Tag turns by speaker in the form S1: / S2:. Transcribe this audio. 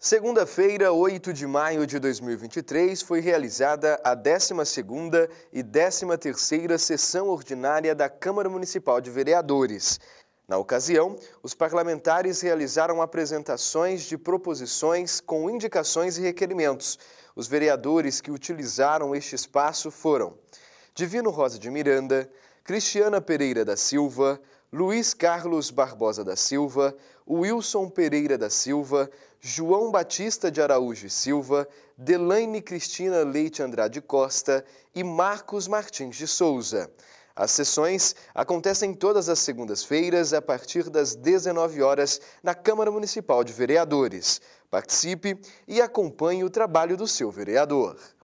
S1: Segunda-feira, 8 de maio de 2023, foi realizada a 12ª e 13ª sessão ordinária da Câmara Municipal de Vereadores. Na ocasião, os parlamentares realizaram apresentações de proposições com indicações e requerimentos. Os vereadores que utilizaram este espaço foram Divino Rosa de Miranda, Cristiana Pereira da Silva, Luiz Carlos Barbosa da Silva, Wilson Pereira da Silva, João Batista de Araújo e Silva, Delaine Cristina Leite Andrade Costa e Marcos Martins de Souza. As sessões acontecem todas as segundas-feiras a partir das 19 horas na Câmara Municipal de Vereadores. Participe e acompanhe o trabalho do seu vereador.